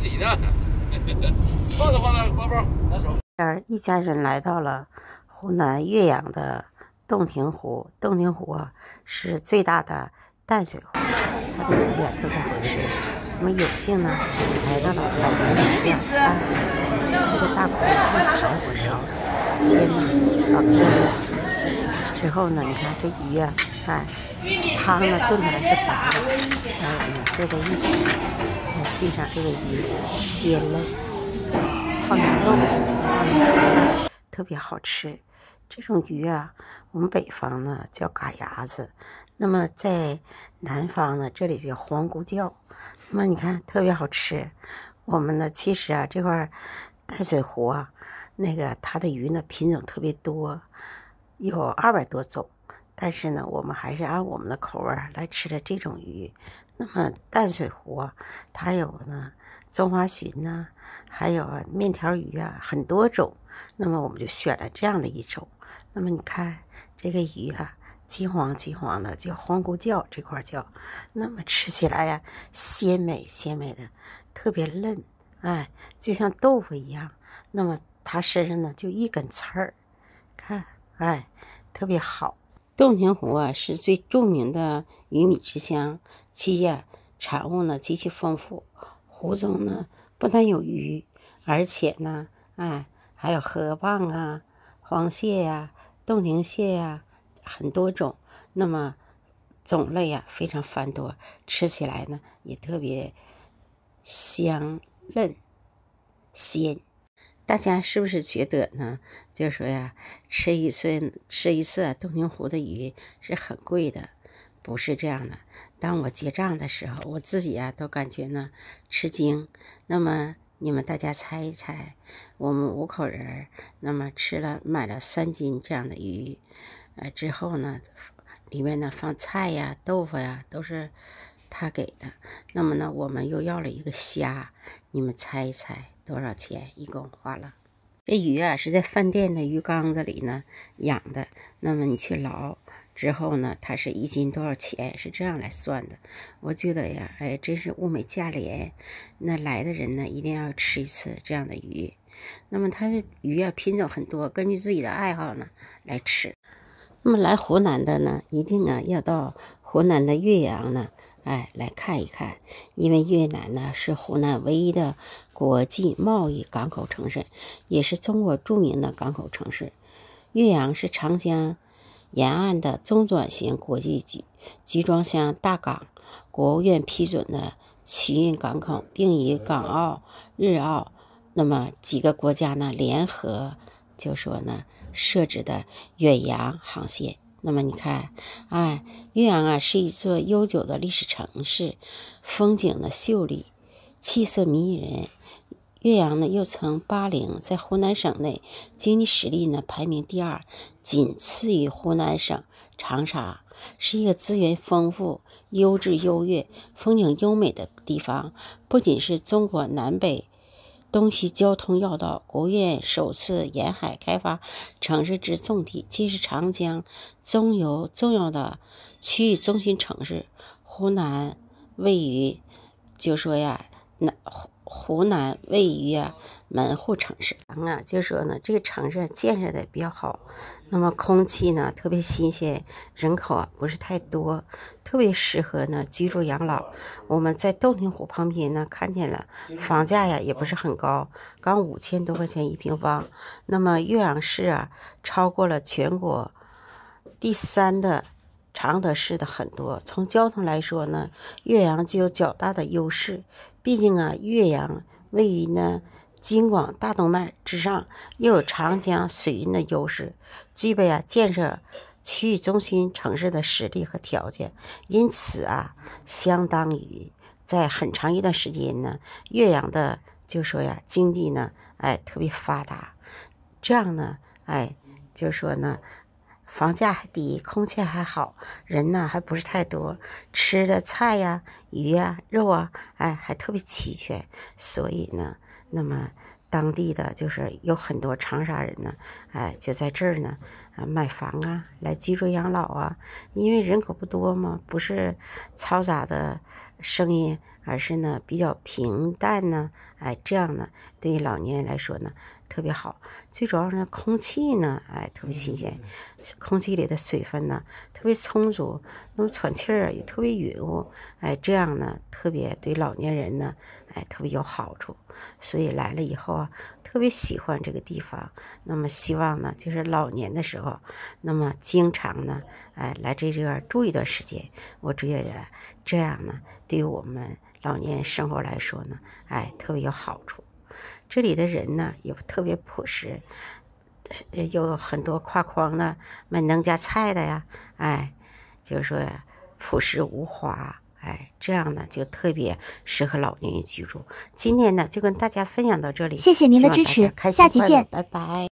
这儿一家人来到了湖南岳阳的洞庭湖。洞庭湖是最大的淡水湖，它的鱼也特别好吃。我们有幸呢来到了老刘家，一个大锅用柴火烧，先呢把锅洗一洗，之后呢，你看这鱼啊，哎，汤呢炖出来是白的，家我们坐在一起。欣赏这个鱼鲜了，放点肉，再放点蔬菜，特别好吃。这种鱼啊，我们北方呢叫嘎牙子，那么在南方呢，这里叫黄姑叫。那么你看，特别好吃。我们呢，其实啊，这块淡水湖啊，那个它的鱼呢品种特别多，有二百多种。但是呢，我们还是按我们的口味来吃的这种鱼。那么淡水湖，它有呢中华鲟呢，还有面条鱼啊，很多种。那么我们就选了这样的一种。那么你看这个鱼啊，金黄金黄的，叫黄骨胶这块叫。那么吃起来呀，鲜美鲜美的，特别嫩，哎，就像豆腐一样。那么它身上呢，就一根刺儿，看，哎，特别好。洞庭湖啊，是最著名的鱼米之乡。其呀，产物呢极其丰富。湖中呢，不但有鱼，而且呢，哎，还有河蚌啊、黄蟹呀、洞庭蟹呀，很多种。那么，种类呀非常繁多，吃起来呢也特别香、嫩、鲜。大家是不是觉得呢？就说呀，吃一次吃一次洞庭湖的鱼是很贵的，不是这样的。当我结账的时候，我自己啊都感觉呢吃惊。那么你们大家猜一猜，我们五口人，那么吃了买了三斤这样的鱼，呃之后呢，里面呢放菜呀、豆腐呀都是他给的。那么呢，我们又要了一个虾，你们猜一猜？多少钱？一共花了。这鱼啊，是在饭店的鱼缸子里呢养的。那么你去捞之后呢，它是一斤多少钱？是这样来算的。我觉得呀，哎，真是物美价廉。那来的人呢，一定要吃一次这样的鱼。那么它的鱼啊，品种很多，根据自己的爱好呢来吃。那么来湖南的呢，一定啊要到湖南的岳阳呢。哎，来看一看，因为越南呢是湖南唯一的国际贸易港口城市，也是中国著名的港口城市。岳阳是长江沿岸的中转型国际集集装箱大港，国务院批准的起运港口，并与港澳、日澳那么几个国家呢联合，就说呢设置的远洋航线。那么你看，哎，岳阳啊是一座悠久的历史城市，风景呢秀丽，气色迷人。岳阳呢又曾八零在湖南省内经济实力呢排名第二，仅次于湖南省长沙，是一个资源丰富、优质优越、风景优美的地方，不仅是中国南北。东西交通要道，国务院首次沿海开发城市之重地，既是长江中游重要的区域中心城市。湖南位于，就说呀，南湖。湖南位于门户城市，啊，就说呢这个城市建设的比较好，那么空气呢特别新鲜，人口啊不是太多，特别适合呢居住养老。我们在洞庭湖旁边呢看见了，房价呀也不是很高，刚五千多块钱一平方。那么岳阳市啊超过了全国第三的。常德市的很多，从交通来说呢，岳阳具有较大的优势。毕竟啊，岳阳位于呢京广大动脉之上，又有长江水运的优势，具备啊建设区域中心城市的实力和条件。因此啊，相当于在很长一段时间呢，岳阳的就说呀，经济呢，哎，特别发达。这样呢，哎，就说呢。房价还低，空气还好，人呢还不是太多，吃的菜呀、鱼呀、肉啊，哎，还特别齐全，所以呢，那么。当地的就是有很多长沙人呢，哎，就在这儿呢，啊，买房啊，来居住养老啊，因为人口不多嘛，不是嘈杂的声音，而是呢比较平淡呢，哎，这样呢对老年人来说呢特别好，最主要是空气呢，哎，特别新鲜，空气里的水分呢特别充足，那么喘气儿也特别匀乎，哎，这样呢特别对老年人呢，哎，特别有好处。所以来了以后啊，特别喜欢这个地方。那么希望呢，就是老年的时候，那么经常呢，哎，来这这儿住一段时间。我觉着这样呢，对于我们老年生活来说呢，哎，特别有好处。这里的人呢，也特别朴实，有很多挎筐的、卖农家菜的呀，哎，就是说朴实无华。哎，这样呢就特别适合老年人居住。今天呢就跟大家分享到这里，谢谢您的支持，下期见，拜拜。